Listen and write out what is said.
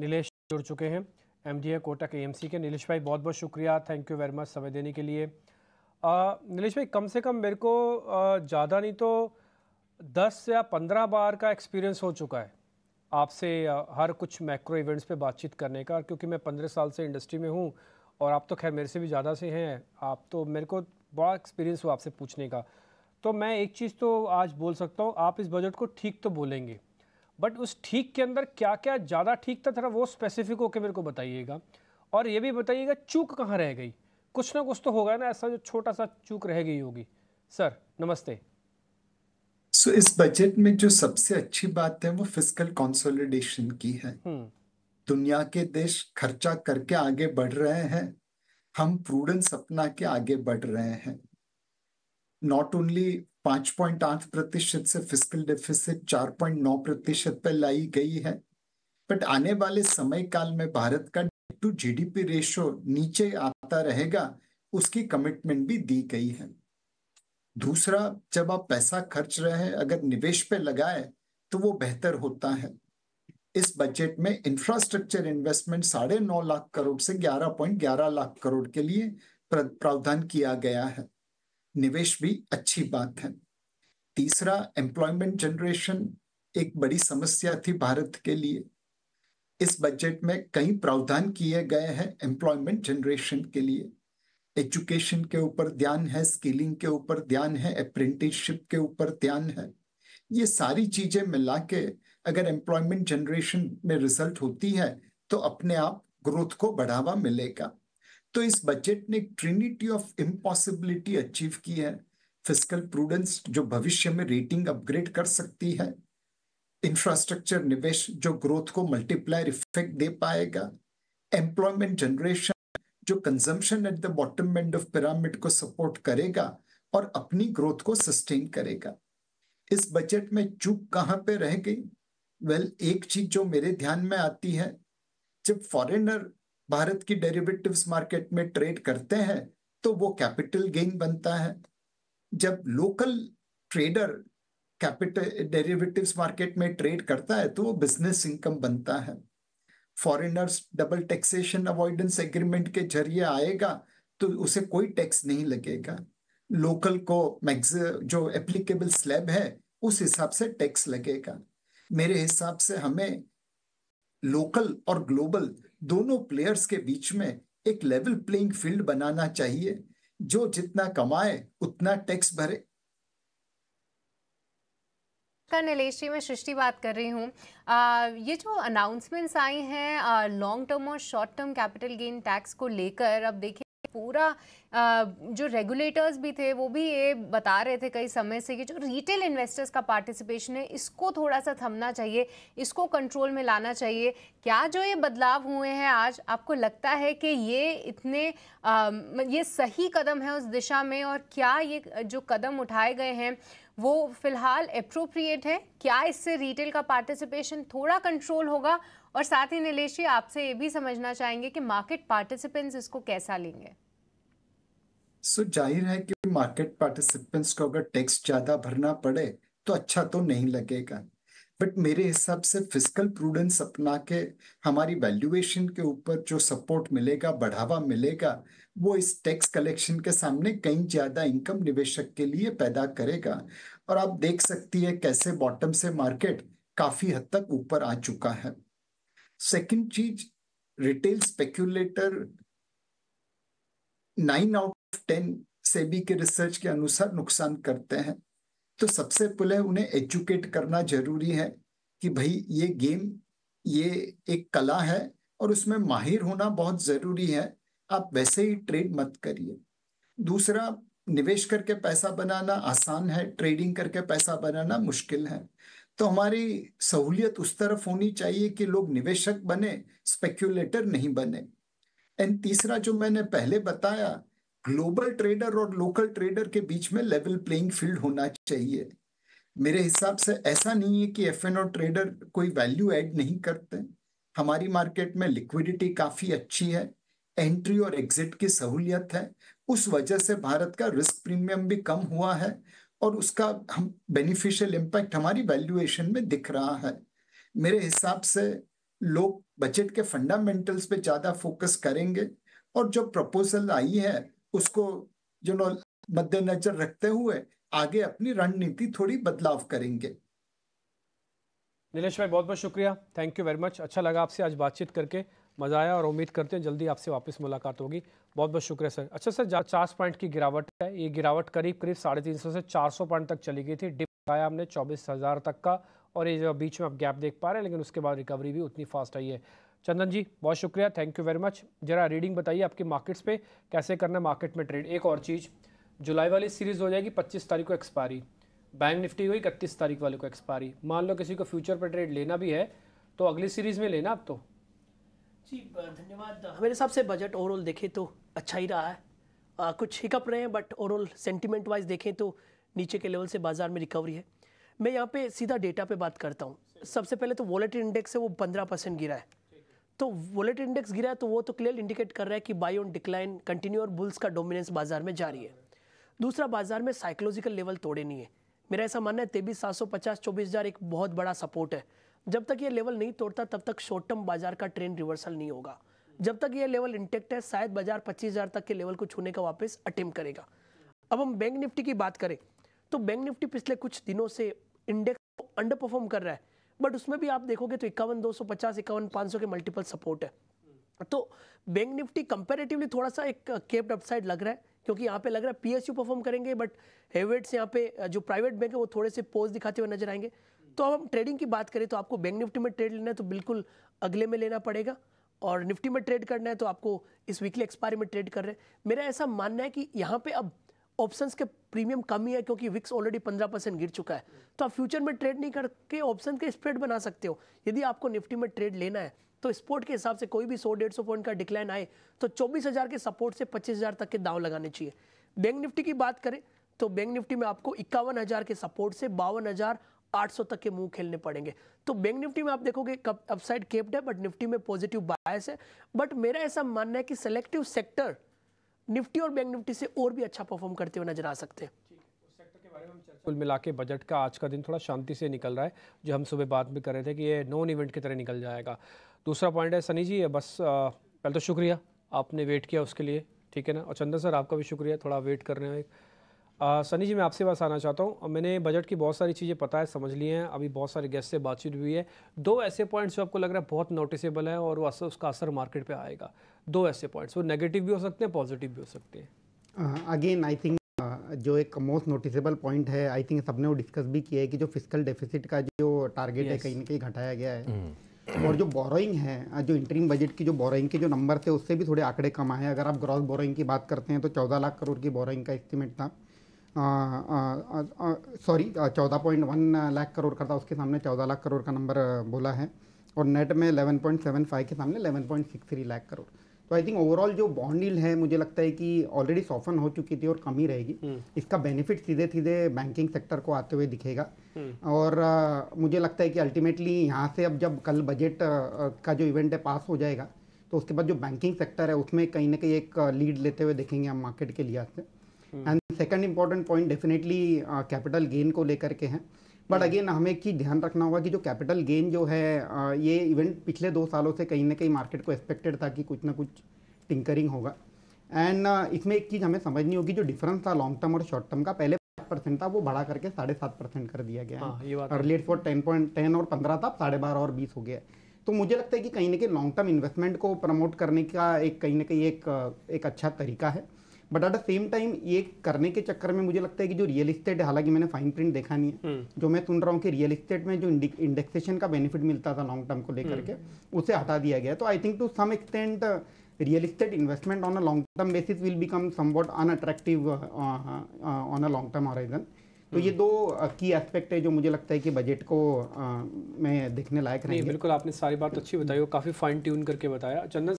नीलेश जुड़ चुके हैं एम डी है एम सी के नीलेश भाई बहुत बहुत शुक्रिया थैंक यू वेरी मच समय देने के लिए नीलेश भाई कम से कम मेरे को ज़्यादा नहीं तो दस या पंद्रह बार का एक्सपीरियंस हो चुका है आपसे हर कुछ मैक्रो इवेंट्स पे बातचीत करने का क्योंकि मैं पंद्रह साल से इंडस्ट्री में हूँ और आप तो खैर मेरे से भी ज़्यादा से हैं आप तो मेरे को बड़ा एक्सपीरियंस हुआ आपसे पूछने का तो मैं एक चीज़ तो आज बोल सकता हूँ आप इस बजट को ठीक तो बोलेंगे बट उस ठीक के अंदर क्या क्या ज़्यादा ठीक था थोड़ा वो स्पेसिफिक होकर मेरे को बताइएगा और ये भी बताइएगा चूक कहाँ रह गई कुछ ना कुछ तो होगा ना ऐसा जो छोटा सा चूक रह गई होगी सर नमस्ते सो so, इस बजट में जो सबसे अच्छी बात है वो फिजिकल कंसोलिडेशन की है हम्म। दुनिया के देश खर्चा करके आगे बढ़ रहे हैं हम प्रूडेंस अपना के आगे बढ़ रहे हैं नॉट ओनली पांच पॉइंट आठ प्रतिशत से फिजिकल डेफिसिट चार पॉइंट नौ प्रतिशत पर लाई गई है बट आने वाले समय काल में भारत का टू जीडीपी रेशियो नीचे आता रहेगा उसकी कमिटमेंट भी दी गई है दूसरा जब आप पैसा खर्च रहे हैं अगर निवेश पे लगाए तो वो बेहतर होता है इस बजट में इंफ्रास्ट्रक्चर इन्वेस्टमेंट साढ़े नौ लाख करोड़ से ग्यारह पॉइंट ग्यारह लाख करोड़ के लिए प्रावधान किया गया है निवेश भी अच्छी बात है तीसरा एम्प्लॉयमेंट जनरेशन एक बड़ी समस्या थी भारत के लिए इस बजट में कई प्रावधान किए गए हैं एम्प्लॉयमेंट जनरेशन के लिए एजुकेशन के ऊपर ध्यान है स्किलिंग के ऊपर ध्यान है अप्रेंटिसशिप के ऊपर ध्यान है ये सारी चीजें मिला के अगर एम्प्लॉयमेंट जनरेशन में रिजल्ट होती है तो अपने आप ग्रोथ को बढ़ावा मिलेगा तो इस बजट ने ट्रिनिटी ऑफ इम्पॉसिबिलिटी अचीव की है फिजिकल प्रूडेंस जो भविष्य में रेटिंग अपग्रेड कर सकती है इंफ्रास्ट्रक्चर निवेश जो ग्रोथ को मल्टीप्लायर इफेक्ट दे पाएगा एम्प्लॉयमेंट जनरेशन जो consumption at the bottom end of pyramid को सपोर्ट करेगा और अपनी ग्रोथ को सस्टेन करेगा इस बजट में चूक कहाँ पे रह गई वेल well, एक चीज जो मेरे ध्यान में आती है जब फॉरेनर भारत की डेरिवेटिव्स मार्केट में ट्रेड करते हैं तो वो कैपिटल गेन बनता है जब local trader capital derivatives market में ट्रेड करता है तो वो बिजनेस इनकम बनता है foreigners double taxation avoidance agreement के जरिए आएगा तो उसे कोई टैक्स नहीं लगेगा लोकल को मैक्स जो एप्लीकेबल स्लैब है उस हिसाब से टैक्स लगेगा मेरे हिसाब से हमें लोकल और ग्लोबल दोनों प्लेयर्स के बीच में एक लेवल प्लेइंग फील्ड बनाना चाहिए जो जितना कमाए उतना टैक्स भरे नमस्कार नीलेश जी मैं सृष्टि बात कर रही हूँ ये जो अनाउंसमेंट्स आई हैं लॉन्ग टर्म और short term capital gain tax को लेकर अब देखिए पूरा जो रेगुलेटर्स भी थे वो भी ये बता रहे थे कई समय से कि जो रिटेल इन्वेस्टर्स का पार्टिसिपेशन है इसको थोड़ा सा थमना चाहिए इसको कंट्रोल में लाना चाहिए क्या जो ये बदलाव हुए हैं आज आपको लगता है कि ये इतने आ, ये सही कदम है उस दिशा में और क्या ये जो कदम उठाए गए हैं वो फिलहाल अप्रोप्रिएट है क्या इससे रिटेल का पार्टिसिपेशन थोड़ा कंट्रोल होगा और साथ ही नीलेश जी आपसे ये भी समझना चाहेंगे कि मार्केट पार्टिसिपेंट्स इसको कैसा लेंगे सो so, जाहिर है कि मार्केट पार्टिसिपेंट्स को अगर टैक्स ज्यादा भरना पड़े तो अच्छा तो नहीं लगेगा बट मेरे हिसाब से फिजिकल प्रूडेंस अपना के हमारी वैल्यूएशन के ऊपर जो सपोर्ट मिलेगा बढ़ावा मिलेगा वो इस टैक्स कलेक्शन के सामने कहीं ज़्यादा इनकम निवेशक के लिए पैदा करेगा और आप देख सकती है कैसे बॉटम से मार्केट काफ़ी हद तक ऊपर आ चुका है सेकंड चीज retail speculator nine out of ten SEBI के रिसर्च के अनुसार नुकसान करते हैं तो सबसे पहले उन्हें एजुकेट करना जरूरी है कि भाई ये गेम ये एक कला है और उसमें माहिर होना बहुत ज़रूरी है आप वैसे ही ट्रेड मत करिए दूसरा निवेश करके पैसा बनाना आसान है ट्रेडिंग करके पैसा बनाना मुश्किल है तो हमारी सहूलियत उस तरफ होनी चाहिए कि लोग निवेशक बने स्पेक्यूलेटर नहीं बने एंड तीसरा जो मैंने पहले बताया ग्लोबल ट्रेडर और लोकल ट्रेडर के बीच में लेवल प्लेइंग फील्ड होना चाहिए मेरे हिसाब से ऐसा नहीं है कि एफ एन ट्रेडर कोई वैल्यू ऐड नहीं करते हमारी मार्केट में लिक्विडिटी काफ़ी अच्छी है एंट्री और एग्जिट की सहूलियत है उस वजह से भारत का रिस्क प्रीमियम भी कम हुआ है और उसका हम बेनिफिशियल इम्पैक्ट हमारी वैल्यूएशन में दिख रहा है मेरे हिसाब से लोग बजट के फंडामेंटल्स पे ज़्यादा फोकस करेंगे और जो प्रपोजल आई है उसको जो नो मद्देनजर रखते हुए आगे अपनी रणनीति थोड़ी बदलाव करेंगे नीलेश भाई बहुत बहुत शुक्रिया थैंक यू वेरी मच अच्छा लगा आपसे आज बातचीत करके मज़ा आया और उम्मीद करते हैं जल्दी आपसे वापस मुलाकात होगी बहुत बहुत शुक्रिया सर अच्छा सर चार पॉइंट की गिरावट है ये गिरावट करीब करीब साढ़े तीन सौ से चार सौ पॉइंट तक चली गई थी डिप आया हमने चौबीस हज़ार तक का और ये जो बीच में आप गैप देख पा रहे हैं लेकिन उसके बाद रिकवरी भी उतनी फास्ट आई है चंदन जी बहुत शुक्रिया थैंक यू वेरी मच जरा रीडिंग बताइए आपकी मार्केट्स पर कैसे करना मार्केट में ट्रेड एक और चीज़ जुलाई वाली सीरीज़ हो जाएगी पच्चीस तारीख को एक्सपायरी बैंक निफ्टी हुई इकतीस तारीख वाले को एक्सपायरी मान लो किसी को फ्यूचर पर ट्रेड लेना भी है तो अगली सीरीज़ में लेना आप तो धन्यवाद मेरे हिसाब से बजट ओवरऑल देखें तो अच्छा ही रहा है आ, कुछ हिकअप रहे हैं बट ओवरऑल सेंटिमेंट वाइज देखें तो नीचे के लेवल से बाजार में रिकवरी है मैं यहाँ पे सीधा डेटा पे बात करता हूँ सबसे पहले तो वॉलेट इंडेक्स है वो पंद्रह परसेंट गिरा है तो वॉलेट इंडेक्स गिरा है तो वो तो क्लियर इंडिकेट कर रहा है कि बाई ऑन डिक्लाइन कंटिन्यू और बुल्स का डोमिनेंस बाजार में जारी है दूसरा बाजार में साइकोलॉजिकल लेवल तोड़े नहीं है मेरा ऐसा मानना है तेबीस सात सौ पचास चौबीस हज़ार एक बहुत बड़ा सपोर्ट है जब तक ये लेवल नहीं तोड़ता तब तक शॉर्ट टर्म बाजार का ट्रेंड रिवर्सल नहीं होगा जब तक ये लेवल इंटेक्ट है शायद बाजार 25000 तक के लेवल को छूने का वापस अटेम्प करेगा अब हम बैंक निफ्टी की बात करें तो बैंक निफ्टी पिछले कुछ दिनों से इंडेक्स अंडर परफॉर्म कर रहा है बट उसमें भी आप देखोगे तो इक्यावन दो सौ के मल्टीपल सपोर्ट है तो बैंक निफ्टी कंपेरेटिवली थोड़ा सा एक केप्ड अपसाइड लग रहा है क्योंकि यहाँ पे लग रहा है पीएसयू परफॉर्म करेंगे बट हेवेट्स यहाँ पे जो प्राइवेट बैंक है वो थोड़े से पोज दिखाते हुए नजर आएंगे तो अब हम ट्रेडिंग की बात करें तो आपको बैंक निफ्टी में ट्रेड लेना है तो बिल्कुल अगले में लेना पड़ेगा और निफ्टी में ट्रेड करना है तो आपको इस वीकली एक्सपायरी में ट्रेड कर रहे हैं मेरा ऐसा मानना है कि यहाँ पे अब ऑप्शंस के प्रीमियम कम ही है क्योंकि विक्स ऑलरेडी पंद्रह परसेंट गिर चुका है तो आप फ्यूचर में ट्रेड नहीं करके ऑप्शन के स्प्रेड बना सकते हो यदि आपको निफ्टी में ट्रेड लेना है तो स्पोर्ट के हिसाब से कोई भी सौ डेढ़ सौ पॉइंट का डिक्लाइन आए तो चौबीस के सपोर्ट से पच्चीस तक के दाव लगाने चाहिए बैंक निफ्टी की बात करें तो बैंक निफ्टी में आपको इक्यावन के सपोर्ट से बावन 800 तक के मुंह खेलने पड़ेंगे तो बैंक निफ्टी में आप देखोगे कब अपसाइड केप्ड है बट निफ्टी में पॉजिटिव बायस है बट मेरा ऐसा मानना है कि सेलेक्टिव सेक्टर निफ्टी और बैंक निफ्टी से और भी अच्छा परफॉर्म करते हुए नजर आ सकते हैं कुल मिला के बजट का आज का दिन थोड़ा शांति से निकल रहा है जो हम सुबह बात भी कर रहे थे कि ये नॉन इवेंट की तरह निकल जाएगा दूसरा पॉइंट है सनी जी बस पहले तो शुक्रिया आपने वेट किया उसके लिए ठीक है ना और चंदन सर आपका भी शुक्रिया थोड़ा वेट कर रहे हैं सनी जी मैं आपसे बस आना चाहता हूँ मैंने बजट की बहुत सारी चीज़ें पता है समझ ली हैं अभी बहुत सारे गेस्ट से बातचीत हुई है दो ऐसे पॉइंट्स जो आपको लग रहा है बहुत नोटिसेबल है और वो असर उसका असर मार्केट पे आएगा दो ऐसे पॉइंट्स वो नेगेटिव भी हो सकते हैं पॉजिटिव भी हो सकते हैं अगेन आई थिंक जो एक मोस्ट नोटिसेबल पॉइंट है आई थिंक सबने वो डिस्कस भी किया है कि जो फिजिकल डेफिसिट का जो टारगेट yes. है कहीं ना कहीं घटाया गया है हम्म। और जो बोरोइंग है जो इंटरिम बजट की जो बोरोइंग के जो नंबर थे उससे भी थोड़े आंकड़े कम आए अगर आप ग्रॉस बोरोइंग की बात करते हैं तो चौदह लाख करोड़ की बोरोइंग का एस्टिमेट था सॉरी चौदह पॉइंट वन लाख करोड़ का था उसके सामने चौदह लाख करोड़ का नंबर बोला है और नेट में एलेवन पॉइंट सेवन फाइव के सामने eleven point six three lakh crore तो आई थिंक ओवरऑल जो बॉन्ड डील है मुझे लगता है कि ऑलरेडी सॉफन हो चुकी थी और कम ही रहेगी हम्म। इसका बेनिफिट सीधे सीधे बैंकिंग सेक्टर को आते हुए दिखेगा हम्म। और आ, मुझे लगता है कि अल्टीमेटली यहाँ से अब जब कल बजट का जो इवेंट है पास हो जाएगा तो उसके बाद जो बैंकिंग सेक्टर है उसमें कहीं ना कहीं एक लीड लेते हुए देखेंगे हम मार्केट के लिहाज से and second important point definitely capital gain को लेकर के हैं बट अगेन hmm. हमें एक चीज ध्यान रखना होगा कि जो कैपिटल गेन जो है uh, ये इवेंट पिछले दो सालों से कहीं ना कहीं मार्केट को एक्सपेक्टेड था कि कुछ ना कुछ टिंकरिंग होगा एंड uh, इसमें एक चीज़ हमें समझनी होगी जो डिफरेंस था लॉन्ग टर्म और शॉर्ट टर्म का पहले परसेंट था वो बढ़ा करके साढ़े सात परसेंट कर दिया गया अर्लीट फॉर टेन पॉइंट टेन और पंद्रह था साढ़े बारह और बीस हो गया तो मुझे लगता है कि कहीं ना कहीं लॉन्ग टर्म इन्वेस्टमेंट को प्रमोट करने का एक कहीं ना कहीं एक uh, एक अच्छा तरीका है but at the same time ये करने के चक्कर में मुझे लगता है कि जो रियल इस्टेट है हालांकि मैंने फाइन प्रिंट देखा नहीं है हम्म। जो मैं सुन रहा हूँ कि रियल इस्टेट में जो इंडेक्सेशन का बेनिफिट मिलता था लॉन्ग टर्म को लेकर के हम्म। उसे हटा दिया गया तो I think to some extent real estate investment on a long term basis will become somewhat uh, uh, uh, on a long term तो ये हम्म। दो की uh, एस्पेक्ट है जो मुझे लगता है कि बजट को आ, uh, मैं देखने लायक नहीं बिल्कुल आपने सारी बात अच्छी बताई और काफ़ी फाइन ट्यून करके बताया चंदन